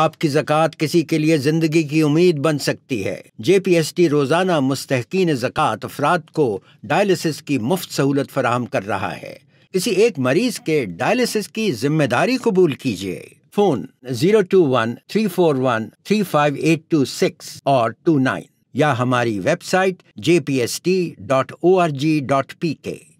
आपकी जक़ात किसी के लिए ज़िंदगी की उम्मीद बन सकती है जे पी एस टी रोज़ाना मुस्तकिन ज़क़़त अफराद को डायलिसिस की मुफ्त सहूलत फराहम कर रहा है किसी एक मरीज के डायलिसिस की जिम्मेदारी कबूल कीजिए phone zero two one three four one three five eight two six और टू नाइन या हमारी website J P S T dot O R G dot P के